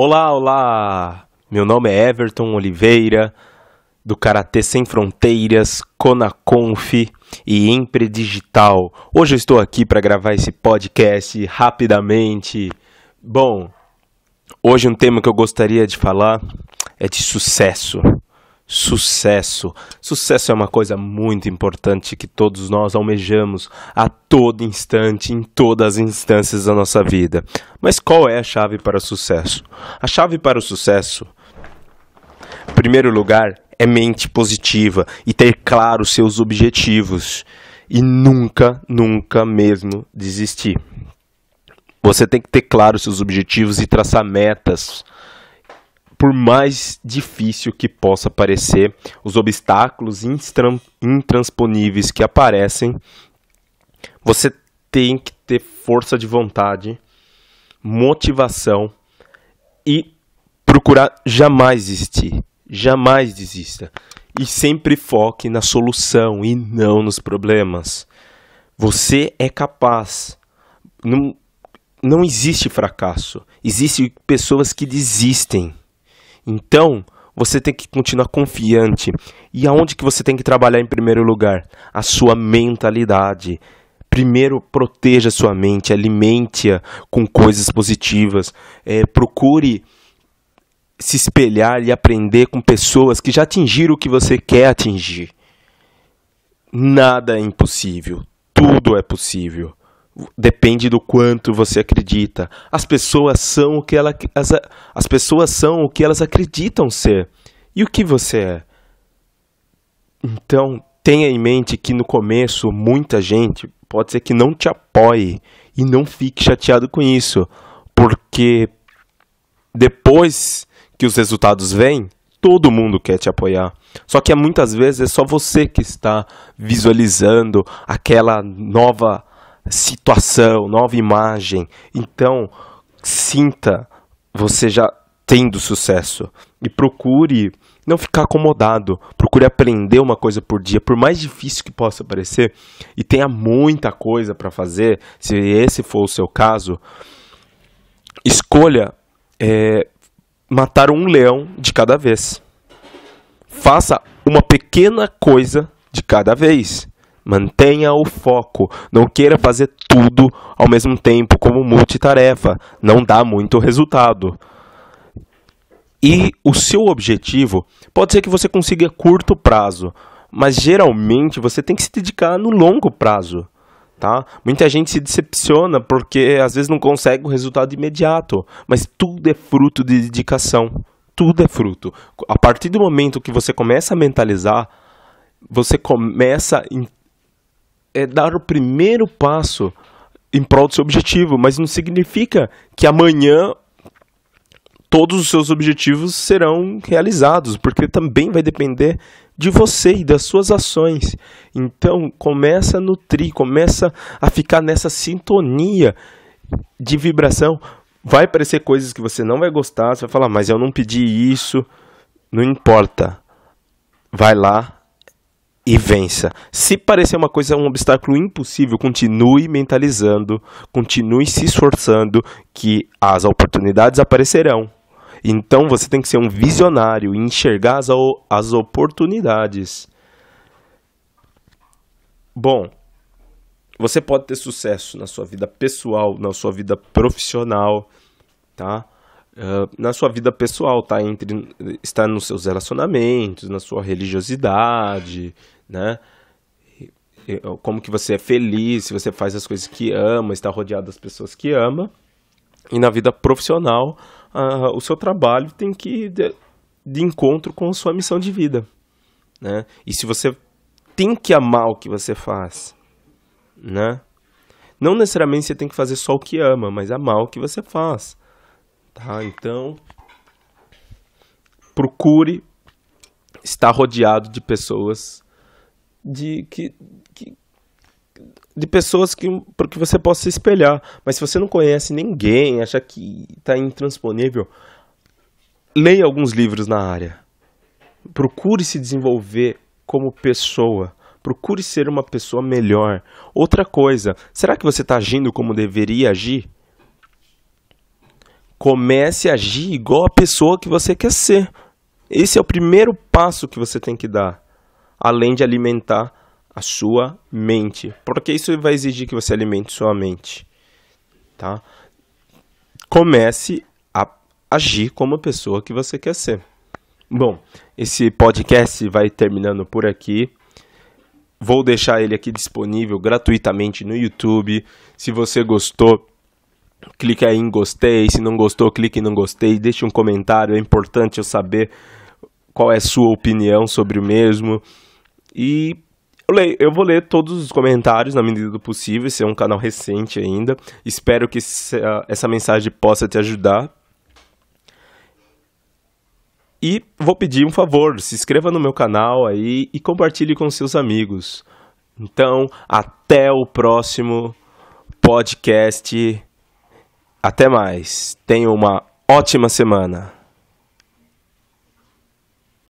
Olá, olá! Meu nome é Everton Oliveira, do Karatê Sem Fronteiras, Conaconf e Empredigital. Hoje eu estou aqui para gravar esse podcast rapidamente. Bom, hoje um tema que eu gostaria de falar é de sucesso sucesso. Sucesso é uma coisa muito importante que todos nós almejamos a todo instante, em todas as instâncias da nossa vida. Mas qual é a chave para o sucesso? A chave para o sucesso, em primeiro lugar, é mente positiva e ter claro seus objetivos e nunca, nunca mesmo desistir. Você tem que ter claro seus objetivos e traçar metas por mais difícil que possa parecer, os obstáculos intransponíveis que aparecem, você tem que ter força de vontade, motivação e procurar jamais desistir. Jamais desista. E sempre foque na solução e não nos problemas. Você é capaz. Não, não existe fracasso. Existem pessoas que desistem. Então, você tem que continuar confiante. E aonde que você tem que trabalhar em primeiro lugar? A sua mentalidade. Primeiro, proteja sua mente, alimente-a com coisas positivas. É, procure se espelhar e aprender com pessoas que já atingiram o que você quer atingir. Nada é impossível, tudo é possível depende do quanto você acredita. As pessoas são o que ela, as, as pessoas são o que elas acreditam ser. E o que você é? Então, tenha em mente que no começo muita gente pode ser que não te apoie e não fique chateado com isso, porque depois que os resultados vêm, todo mundo quer te apoiar. Só que é muitas vezes é só você que está visualizando aquela nova situação, nova imagem. Então, sinta você já tendo sucesso e procure não ficar acomodado, procure aprender uma coisa por dia, por mais difícil que possa parecer, e tenha muita coisa para fazer, se esse for o seu caso, escolha é, matar um leão de cada vez. Faça uma pequena coisa de cada vez. Mantenha o foco. Não queira fazer tudo ao mesmo tempo como multitarefa. Não dá muito resultado. E o seu objetivo pode ser que você consiga a curto prazo, mas geralmente você tem que se dedicar no longo prazo. Tá? Muita gente se decepciona porque às vezes não consegue o resultado imediato, mas tudo é fruto de dedicação. Tudo é fruto. A partir do momento que você começa a mentalizar, você começa é dar o primeiro passo em prol do seu objetivo, mas não significa que amanhã todos os seus objetivos serão realizados, porque também vai depender de você e das suas ações. Então, começa a nutrir, começa a ficar nessa sintonia de vibração. Vai aparecer coisas que você não vai gostar, você vai falar, mas eu não pedi isso, não importa. Vai lá, e vença. Se parecer uma coisa, um obstáculo impossível, continue mentalizando, continue se esforçando, que as oportunidades aparecerão. Então você tem que ser um visionário e enxergar as, as oportunidades. Bom, você pode ter sucesso na sua vida pessoal, na sua vida profissional, tá? Uh, na sua vida pessoal, tá? Entre, está nos seus relacionamentos, na sua religiosidade, né? Como que você é feliz, se você faz as coisas que ama, está rodeado das pessoas que ama. E na vida profissional, uh, o seu trabalho tem que ir de, de encontro com a sua missão de vida, né? E se você tem que amar o que você faz, né? Não necessariamente você tem que fazer só o que ama, mas amar o que você faz. Tá? Então, procure estar rodeado de pessoas de que, que de pessoas que para que você possa se espelhar. Mas se você não conhece ninguém, acha que está intransponível, leia alguns livros na área. Procure se desenvolver como pessoa. Procure ser uma pessoa melhor. Outra coisa, será que você está agindo como deveria agir? Comece a agir igual a pessoa que você quer ser. Esse é o primeiro passo que você tem que dar além de alimentar a sua mente, porque isso vai exigir que você alimente sua mente, tá? Comece a agir como a pessoa que você quer ser. Bom, esse podcast vai terminando por aqui. Vou deixar ele aqui disponível gratuitamente no YouTube. Se você gostou, clique aí em gostei. Se não gostou, clique em não gostei. Deixe um comentário, é importante eu saber qual é a sua opinião sobre o mesmo. E eu, leio, eu vou ler todos os comentários na medida do possível, esse é um canal recente ainda. Espero que essa mensagem possa te ajudar. E vou pedir um favor, se inscreva no meu canal aí e compartilhe com seus amigos. Então, até o próximo podcast. Até mais. Tenha uma ótima semana.